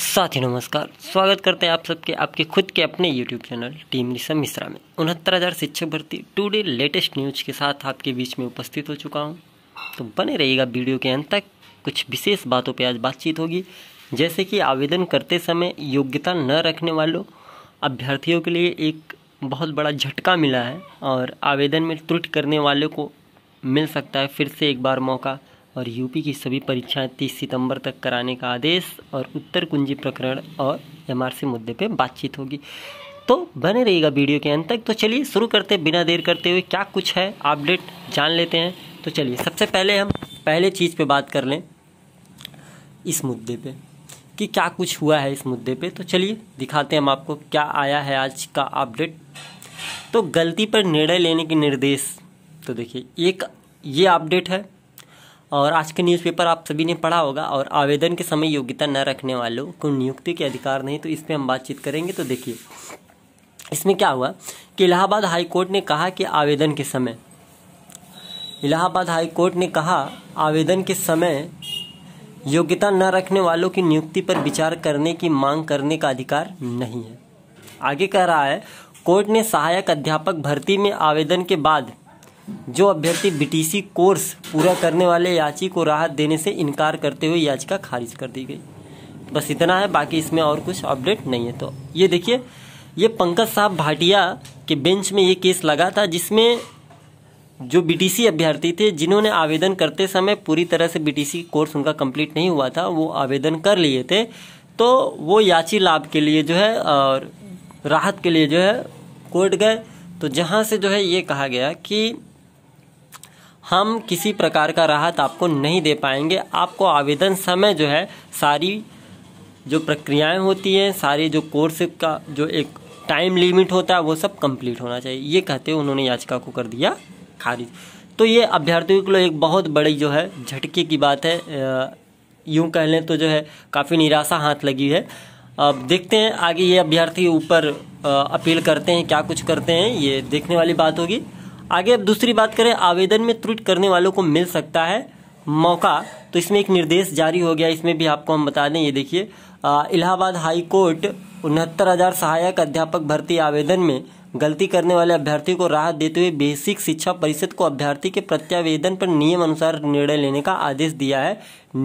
साथी नमस्कार स्वागत करते हैं आप सबके आपके खुद के अपने YouTube channel team Nisha Mishra में उनहत्तर हज़ार शिक्षक भर्ती डे लेटेस्ट न्यूज़ के साथ आपके बीच में उपस्थित हो चुका हूँ तो बने रहिएगा वीडियो के अंत तक कुछ विशेष बातों पर आज बातचीत होगी जैसे कि आवेदन करते समय योग्यता न रखने वालों अभ्यर्थियों के लिए एक बहुत बड़ा झटका मिला है और आवेदन में त्रुट करने वाले को मिल सकता है फिर से एक बार मौका और यूपी की सभी परीक्षाएं 30 सितंबर तक कराने का आदेश और उत्तर कुंजी प्रकरण और एमआरसी मुद्दे पे बातचीत होगी तो बने रहेगा वीडियो के अंत तक तो चलिए शुरू करते बिना देर करते हुए क्या कुछ है अपडेट जान लेते हैं तो चलिए सबसे पहले हम पहले चीज़ पे बात कर लें इस मुद्दे पे कि क्या कुछ हुआ है इस मुद्दे पे तो चलिए दिखाते हैं हम आपको क्या आया है आज का अपडेट तो गलती पर निर्णय लेने के निर्देश तो देखिए एक ये अपडेट है और आज के न्यूज़पेपर आप सभी ने पढ़ा होगा और आवेदन के समय योग्यता न रखने वालों को नियुक्ति के अधिकार नहीं तो इस पर हम बातचीत करेंगे तो देखिए इसमें क्या हुआ कि इलाहाबाद हाई कोर्ट ने कहा कि आवेदन के समय इलाहाबाद हाई कोर्ट ने कहा आवेदन के समय योग्यता न रखने वालों की नियुक्ति पर विचार करने की मांग करने का अधिकार नहीं है आगे कह रहा है कोर्ट ने सहायक अध्यापक भर्ती में आवेदन के बाद जो अभ्यर्थी बीटीसी कोर्स पूरा करने वाले याची को राहत देने से इनकार करते हुए याचिका खारिज कर दी गई बस इतना है बाकी इसमें और कुछ अपडेट नहीं है तो ये देखिए ये पंकज साहब भाटिया के बेंच में ये केस लगा था जिसमें जो बीटीसी अभ्यर्थी थे जिन्होंने आवेदन करते समय पूरी तरह से बीटीसी कोर्स उनका कंप्लीट नहीं हुआ था वो आवेदन कर लिए थे तो वो याची लाभ के लिए जो है और राहत के लिए जो है कोर्ट गए तो जहाँ से जो है ये कहा गया कि हम किसी प्रकार का राहत आपको नहीं दे पाएंगे आपको आवेदन समय जो है सारी जो प्रक्रियाएं होती हैं सारे जो कोर्स का जो एक टाइम लिमिट होता है वो सब कंप्लीट होना चाहिए ये कहते हुए उन्होंने याचिका को कर दिया खारिज तो ये अभ्यर्थियों के लिए एक बहुत बड़ी जो है झटके की बात है यूँ कह लें तो जो है काफ़ी निराशा हाथ लगी है अब देखते हैं आगे ये अभ्यर्थी ऊपर अपील करते हैं क्या कुछ करते हैं ये देखने वाली बात होगी आगे अब दूसरी बात करें आवेदन में त्रुटि करने वालों को मिल सकता है मौका तो इसमें एक निर्देश जारी हो गया इसमें भी आपको हम बता दें ये देखिए इलाहाबाद हाई कोर्ट उनहत्तर हजार सहायक अध्यापक भर्ती आवेदन में गलती करने वाले अभ्यर्थी को राहत देते हुए बेसिक शिक्षा परिषद को अभ्यर्थी के प्रत्यावेदन पर नियम अनुसार निर्णय लेने का आदेश दिया है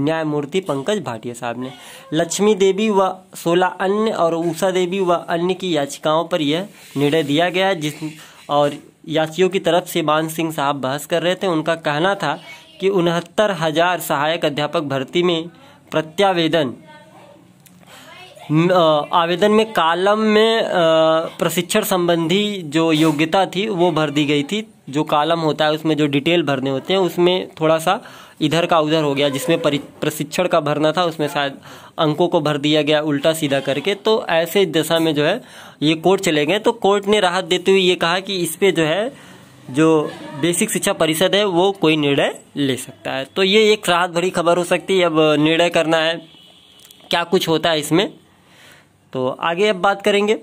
न्यायमूर्ति पंकज भाटिया साहब ने लक्ष्मी देवी व सोलह अन्य और उषा देवी व अन्य की याचिकाओं पर यह निर्णय दिया गया जिस और याचियों की तरफ से मान सिंह साहब बहस कर रहे थे उनका कहना था कि उनहत्तर हजार सहायक अध्यापक भर्ती में प्रत्यावेदन आवेदन में कालम में प्रशिक्षण संबंधी जो योग्यता थी वो भर दी गई थी जो कालम होता है उसमें जो डिटेल भरने होते हैं उसमें थोड़ा सा इधर का उधर हो गया जिसमें प्रशिक्षण का भरना था उसमें शायद अंकों को भर दिया गया उल्टा सीधा करके तो ऐसे दशा में जो है ये कोर्ट चले गए तो कोर्ट ने राहत देते हुए ये कहा कि इस पर जो है जो बेसिक शिक्षा परिषद है वो कोई निर्णय ले सकता है तो ये एक राहत भरी खबर हो सकती है अब निर्णय करना है क्या कुछ होता है इसमें तो आगे अब बात करेंगे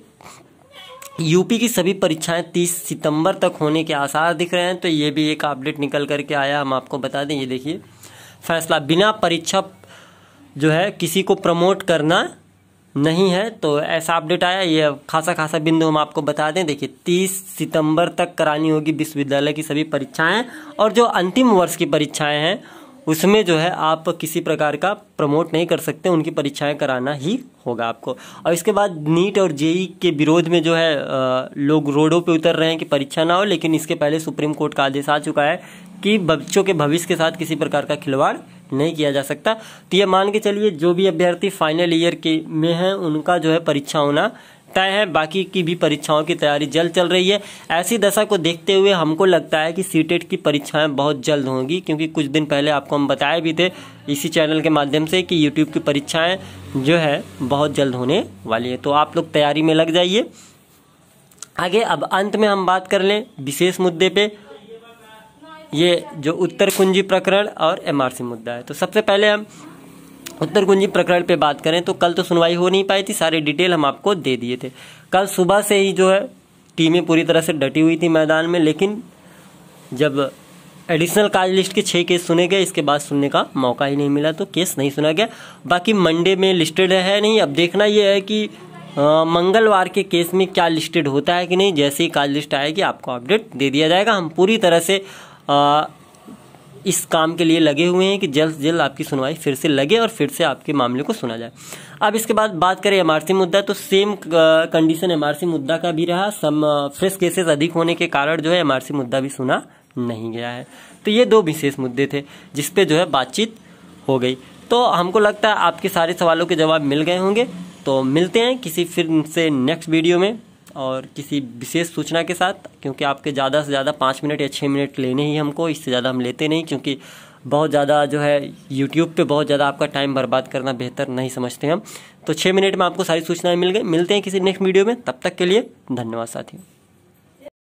यूपी की सभी परीक्षाएं 30 सितंबर तक होने के आसार दिख रहे हैं तो ये भी एक अपडेट निकल करके आया हम आपको बता दें ये देखिए फैसला बिना परीक्षा जो है किसी को प्रमोट करना नहीं है तो ऐसा अपडेट आया ये खासा खासा बिंदु हम आपको बता दें देखिए 30 सितंबर तक करानी होगी विश्वविद्यालय की सभी परीक्षाएं और जो अंतिम वर्ष की परीक्षाएं हैं उसमें जो है आप किसी प्रकार का प्रमोट नहीं कर सकते उनकी परीक्षाएं कराना ही होगा आपको और इसके बाद नीट और जेई के विरोध में जो है लोग रोडों पे उतर रहे हैं कि परीक्षा ना हो लेकिन इसके पहले सुप्रीम कोर्ट का आदेश आ चुका है कि बच्चों के भविष्य के साथ किसी प्रकार का खिलवाड़ नहीं किया जा सकता तो ये मान के चलिए जो भी अभ्यर्थी फाइनल ईयर के में हैं उनका जो है परीक्षा होना तय है बाकी की भी परीक्षाओं की तैयारी जल्द चल रही है ऐसी दशा को देखते हुए हमको लगता है कि सी e की परीक्षाएं बहुत जल्द होंगी क्योंकि कुछ दिन पहले आपको हम बताए भी थे इसी चैनल के माध्यम से कि यूट्यूब की परीक्षाएँ जो है बहुत जल्द होने वाली है तो आप लोग तैयारी में लग जाइए आगे अब अंत में हम बात कर लें विशेष मुद्दे पे ये जो उत्तर कुंजी प्रकरण और एमआरसी मुद्दा है तो सबसे पहले हम उत्तर कुंजी प्रकरण पे बात करें तो कल तो सुनवाई हो नहीं पाई थी सारी डिटेल हम आपको दे दिए थे कल सुबह से ही जो है टीमें पूरी तरह से डटी हुई थी मैदान में लेकिन जब एडिशनल काज लिस्ट के छः केस सुने गए इसके बाद सुनने का मौका ही नहीं मिला तो केस नहीं सुना गया बाकी मंडे में लिस्टेड है नहीं अब देखना यह है कि आ, मंगलवार के केस में क्या लिस्टेड होता है कि नहीं जैसे ही काज लिस्ट आएगी आपको अपडेट दे दिया जाएगा हम पूरी तरह से आ, इस काम के लिए लगे हुए हैं कि जल्द से जल्द आपकी सुनवाई फिर से लगे और फिर से आपके मामले को सुना जाए अब इसके बाद बात करें एमआरसी मुद्दा तो सेम कंडीशन एमआरसी मुद्दा का भी रहा सम फ्रेश uh, केसेस अधिक होने के कारण जो है एमआरसी मुद्दा भी सुना नहीं गया है तो ये दो विशेष मुद्दे थे जिसपे जो है बातचीत हो गई तो हमको लगता है आपके सारे सवालों के जवाब मिल गए होंगे तो मिलते हैं किसी फिर से नेक्स्ट वीडियो में और किसी विशेष सूचना के साथ क्योंकि आपके ज़्यादा से ज़्यादा पाँच मिनट या छः मिनट लेने ही हमको इससे ज़्यादा हम लेते नहीं क्योंकि बहुत ज़्यादा जो है यूट्यूब पे बहुत ज़्यादा आपका टाइम बर्बाद करना बेहतर नहीं समझते हम तो छः मिनट में आपको सारी सूचनाएँ मिल गई मिलते हैं किसी नेक्स्ट वीडियो में तब तक के लिए धन्यवाद साथियों